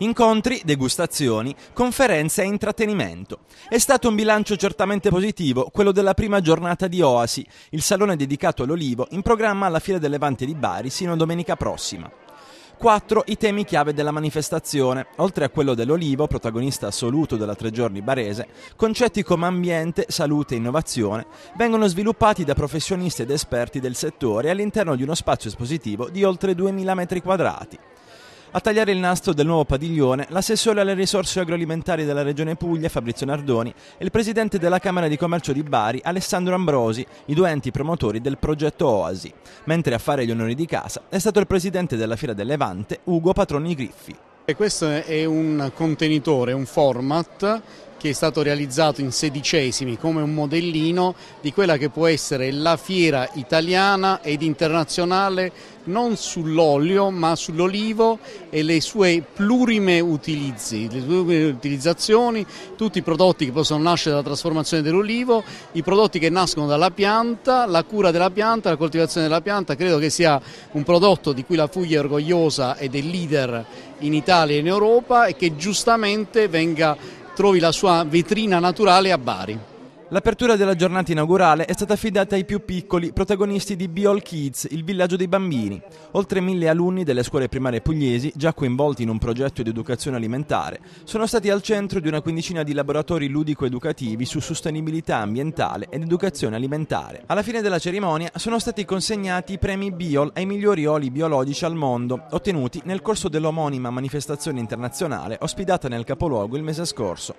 Incontri, degustazioni, conferenze e intrattenimento. È stato un bilancio certamente positivo quello della prima giornata di Oasi, il salone dedicato all'olivo, in programma alla Fiera del Levante di Bari sino a domenica prossima. 4. I temi chiave della manifestazione, oltre a quello dell'olivo, protagonista assoluto della tre giorni barese, concetti come ambiente, salute e innovazione vengono sviluppati da professionisti ed esperti del settore all'interno di uno spazio espositivo di oltre 2.000 metri quadrati. A tagliare il nastro del nuovo padiglione, l'assessore alle risorse agroalimentari della Regione Puglia, Fabrizio Nardoni, e il presidente della Camera di Commercio di Bari, Alessandro Ambrosi, i due enti promotori del progetto Oasi. Mentre a fare gli onori di casa è stato il presidente della Fiera del Levante, Ugo Patroni Griffi. E questo è un contenitore, un format che è stato realizzato in sedicesimi come un modellino di quella che può essere la fiera italiana ed internazionale non sull'olio ma sull'olivo e le sue plurime utilizzi, le sue utilizzazioni, tutti i prodotti che possono nascere dalla trasformazione dell'olivo, i prodotti che nascono dalla pianta, la cura della pianta, la coltivazione della pianta, credo che sia un prodotto di cui la Fuglia è orgogliosa ed è leader in Italia e in Europa e che giustamente venga trovi la sua vetrina naturale a Bari. L'apertura della giornata inaugurale è stata affidata ai più piccoli, protagonisti di Be All Kids, il villaggio dei bambini. Oltre mille alunni delle scuole primarie pugliesi, già coinvolti in un progetto di educazione alimentare, sono stati al centro di una quindicina di laboratori ludico-educativi su sostenibilità ambientale ed educazione alimentare. Alla fine della cerimonia sono stati consegnati i premi Biol ai migliori oli biologici al mondo, ottenuti nel corso dell'omonima manifestazione internazionale ospitata nel capoluogo il mese scorso.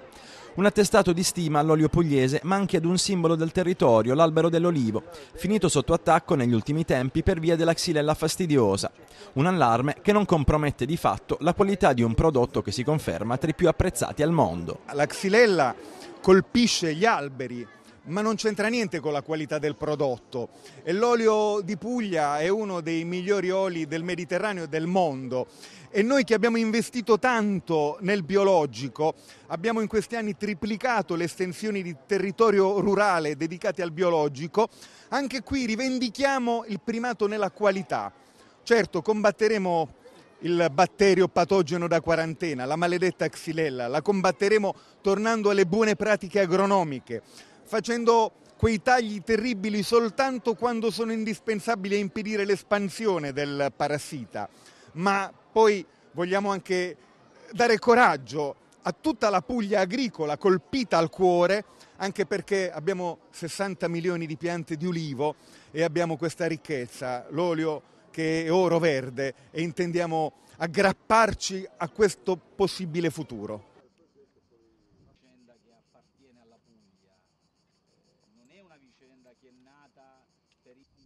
Un attestato di stima all'olio pugliese, ma anche ad un simbolo del territorio, l'albero dell'olivo, finito sotto attacco negli ultimi tempi per via della xylella fastidiosa. Un allarme che non compromette di fatto la qualità di un prodotto che si conferma tra i più apprezzati al mondo. La xylella colpisce gli alberi ma non c'entra niente con la qualità del prodotto. E l'olio di Puglia è uno dei migliori oli del Mediterraneo e del mondo e noi che abbiamo investito tanto nel biologico, abbiamo in questi anni triplicato le estensioni di territorio rurale dedicate al biologico, anche qui rivendichiamo il primato nella qualità. Certo, combatteremo il batterio patogeno da quarantena, la maledetta xylella, la combatteremo tornando alle buone pratiche agronomiche, facendo quei tagli terribili soltanto quando sono indispensabili a impedire l'espansione del parassita, ma poi vogliamo anche dare coraggio a tutta la Puglia agricola colpita al cuore, anche perché abbiamo 60 milioni di piante di ulivo e abbiamo questa ricchezza, l'olio che è oro verde e intendiamo aggrapparci a questo possibile futuro. vicenda chi è nata per